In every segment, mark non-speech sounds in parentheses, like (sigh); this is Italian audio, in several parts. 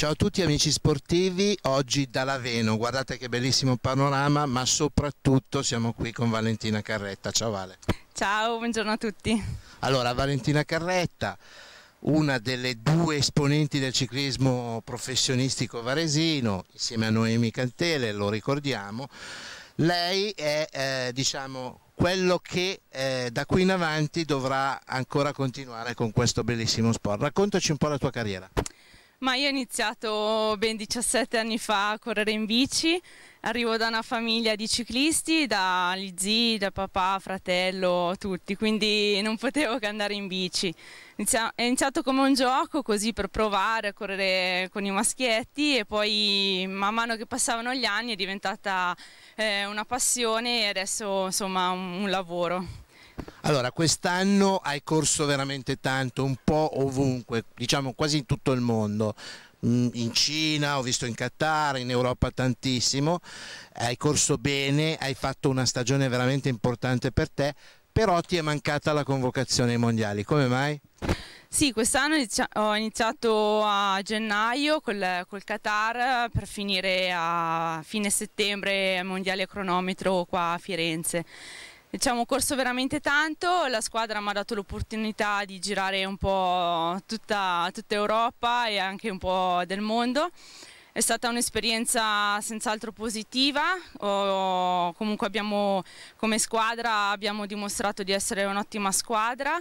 Ciao a tutti amici sportivi, oggi dall'Aveno, guardate che bellissimo panorama, ma soprattutto siamo qui con Valentina Carretta. Ciao Vale. Ciao, buongiorno a tutti. Allora, Valentina Carretta, una delle due esponenti del ciclismo professionistico varesino, insieme a Noemi Cantele, lo ricordiamo. Lei è, eh, diciamo, quello che eh, da qui in avanti dovrà ancora continuare con questo bellissimo sport. Raccontaci un po' la tua carriera. Ma io ho iniziato ben 17 anni fa a correre in bici, arrivo da una famiglia di ciclisti, dagli zii, da papà, fratello, tutti, quindi non potevo che andare in bici. è iniziato come un gioco così per provare a correre con i maschietti e poi man mano che passavano gli anni è diventata eh, una passione e adesso insomma un, un lavoro. Allora, quest'anno hai corso veramente tanto, un po' ovunque, diciamo quasi in tutto il mondo mm, in Cina, ho visto in Qatar, in Europa tantissimo, hai corso bene, hai fatto una stagione veramente importante per te, però ti è mancata la convocazione ai mondiali, come mai? Sì, quest'anno ho iniziato a gennaio col, col, Qatar per finire a fine settembre al mondiale cronometro qua a Firenze. Diciamo corso veramente tanto, la squadra mi ha dato l'opportunità di girare un po' tutta, tutta Europa e anche un po' del mondo. È stata un'esperienza senz'altro positiva, o comunque abbiamo, come squadra abbiamo dimostrato di essere un'ottima squadra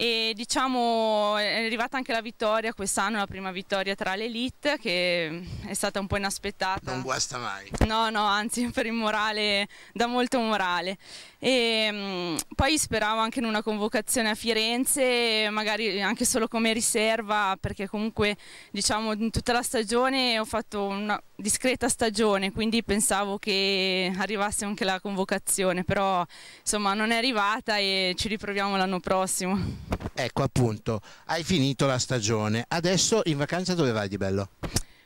e diciamo è arrivata anche la vittoria quest'anno, la prima vittoria tra l'elite che mm, è stata un po' inaspettata. Non guasta mai. No, no, anzi (laughs) per il morale, da molto morale. E, mm, poi speravo anche in una convocazione a Firenze, magari anche solo come riserva perché comunque diciamo in tutta la stagione ho fatto una discreta stagione quindi pensavo che arrivasse anche la convocazione però insomma non è arrivata e ci riproviamo l'anno prossimo. Ecco appunto, hai finito la stagione, adesso in vacanza dove vai di bello?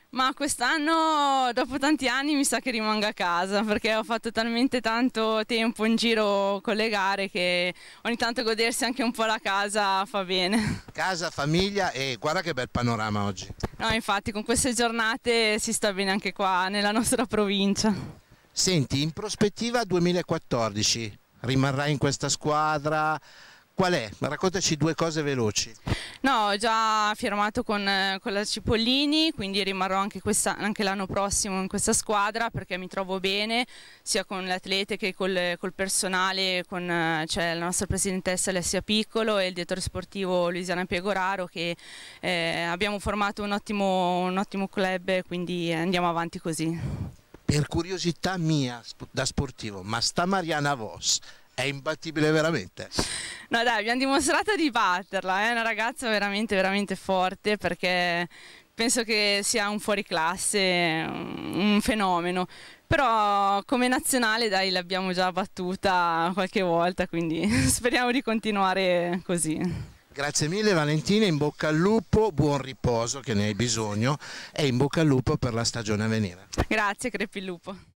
Ma quest'anno, dopo tanti anni, mi sa che rimango a casa perché ho fatto talmente tanto tempo in giro con le gare che ogni tanto godersi anche un po' la casa fa bene. Casa, famiglia e guarda che bel panorama oggi. No, infatti con queste giornate si sta bene anche qua nella nostra provincia. Senti, in prospettiva 2014, rimarrai in questa squadra? Qual è? Raccontaci due cose veloci. No, ho già firmato con, eh, con la Cipollini, quindi rimarrò anche, anche l'anno prossimo in questa squadra perché mi trovo bene sia con le atlete che col, col personale, con eh, cioè, la nostra presidentessa Alessia Piccolo e il direttore sportivo Luisiana Piegoraro che eh, abbiamo formato un ottimo, un ottimo club, quindi andiamo avanti così. Per curiosità mia da sportivo, ma sta Mariana Vos è imbattibile veramente? No dai, abbiamo dimostrato di batterla, è una ragazza veramente, veramente forte perché penso che sia un fuoriclasse, un fenomeno. Però come nazionale dai l'abbiamo già battuta qualche volta, quindi (laughs) speriamo di continuare così. Grazie mille Valentina, in bocca al lupo, buon riposo che ne hai bisogno e in bocca al lupo per la stagione a venire. Grazie Crepi il lupo.